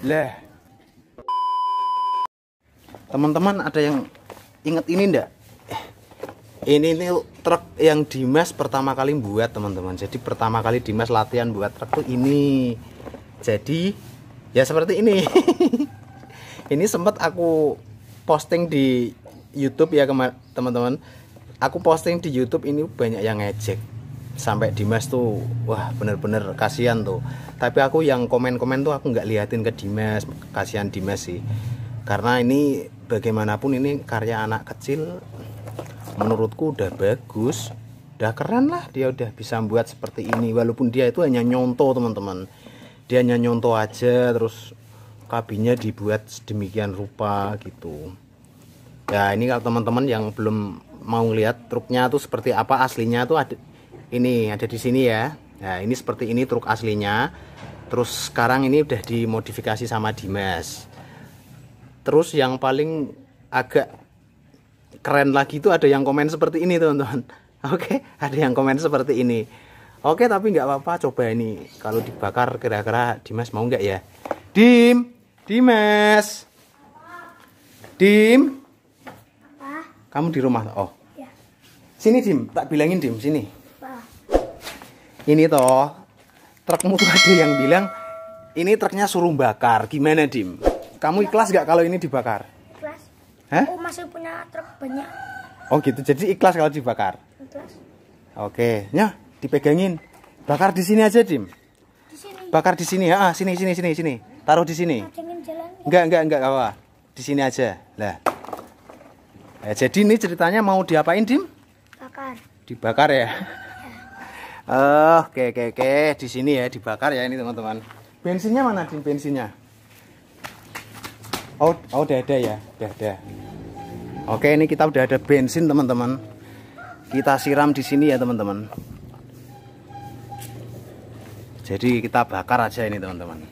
Lah. Teman-teman ada yang inget ini ndak? Ini ini truk yang Dimas pertama kali buat teman-teman. Jadi pertama kali Dimas latihan buat truk tuh ini. Jadi ya seperti ini. ini sempat aku posting di YouTube ya teman-teman. Aku posting di YouTube ini banyak yang ngejek sampai Dimas tuh wah bener-bener kasihan tuh tapi aku yang komen-komen tuh aku nggak liatin ke Dimas kasihan Dimas sih karena ini bagaimanapun ini karya anak kecil menurutku udah bagus udah keren lah dia udah bisa buat seperti ini walaupun dia itu hanya nyontoh teman-teman dia hanya nyontoh aja terus kabinnya dibuat sedemikian rupa gitu ya ini kalau teman-teman yang belum mau lihat truknya tuh seperti apa aslinya tuh ada ini ada di sini ya nah ini seperti ini truk aslinya terus sekarang ini udah dimodifikasi sama Dimas terus yang paling agak keren lagi itu ada yang komen seperti ini teman-teman oke ada yang komen seperti ini oke tapi nggak apa-apa coba ini kalau dibakar kira-kira Dimas mau nggak ya Dim Dimas Dim kamu di rumah oh iya. sini Dim tak bilangin Dim sini ini toh trukmu tuh ada yang bilang ini truknya suruh bakar gimana dim kamu ikhlas gak kalau ini dibakar ikhlas Hah? oh masih punya truk banyak oh gitu jadi ikhlas kalau dibakar ikhlas oke nyah dipegangin bakar di sini aja dim di sini. bakar di sini ya ah, sini sini sini sini taruh di sini enggak enggak enggak apa di sini aja lah eh, jadi ini ceritanya mau diapain dim bakar dibakar ya Oh, oke oke oke di sini ya dibakar ya ini teman-teman bensinnya mana din bensinnya oh oh udah ada ya udah ada oke ini kita udah ada bensin teman-teman kita siram di sini ya teman-teman jadi kita bakar aja ini teman-teman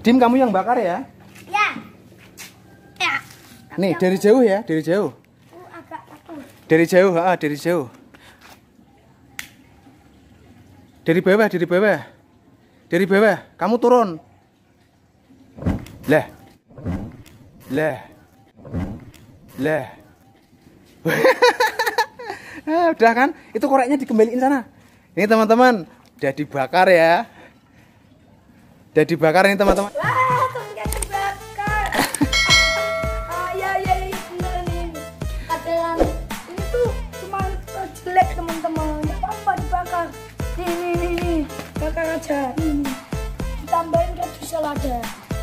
Dim kamu yang bakar ya? ya ya, nih dari jauh ya dari jauh oh, dari jauh ah dari jauh dari bawah, dari bawah. Dari bawah, kamu turun. Lah. leh Lah. udah kan? Itu koreknya dikembaliin sana. Ini teman-teman, udah dibakar ya. Udah dibakar ini teman-teman.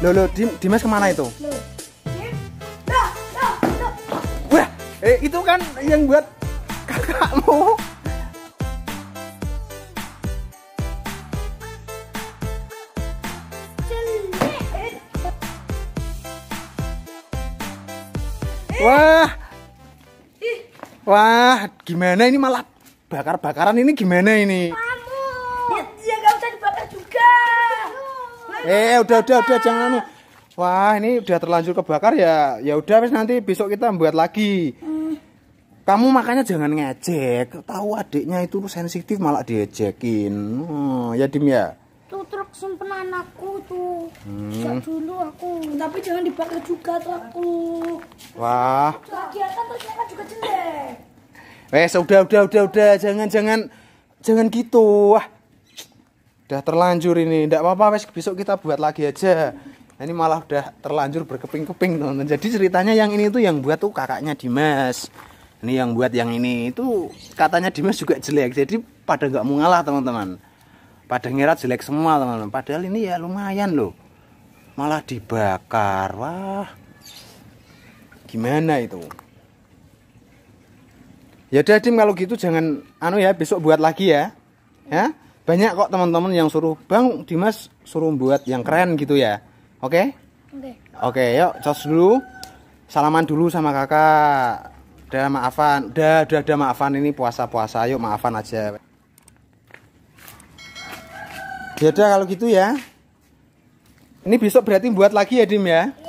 lo di, Dimas kemana itu? Wah, eh, itu kan yang buat kakakmu. Wah. Wah, gimana ini malah bakar-bakaran ini gimana ini? Eh, eh udah udah udah jangan anu wah ini udah terlanjur kebakar ya ya udah wes nanti besok kita buat lagi kamu makanya jangan ngejek tahu adiknya itu sensitif malah diejekin hmm, ya dim ya tuh truk simpenan aku tuh hmm. dulu aku tapi jangan dibakar juga tuh wah kegiatan terus mereka juga jelek wes eh, udah udah udah udah jangan jangan jangan gitu wah udah terlanjur ini ndak apa-apa wes besok kita buat lagi aja nah, ini malah udah terlanjur berkeping-keping teman-teman jadi ceritanya yang ini tuh yang buat tuh kakaknya Dimas ini yang buat yang ini itu katanya Dimas juga jelek jadi pada nggak mau ngalah teman-teman pada ngira jelek semua teman-teman padahal ini ya lumayan loh malah dibakar wah gimana itu ya udah Dim kalau gitu jangan anu ya besok buat lagi ya ya banyak kok teman-teman yang suruh bang Dimas suruh buat yang keren gitu ya oke okay? oke okay. okay, yuk cos dulu salaman dulu sama kakak udah maafan udah udah udah maafan ini puasa puasa yuk maafan aja ya udah kalau gitu ya ini besok berarti buat lagi ya Dim ya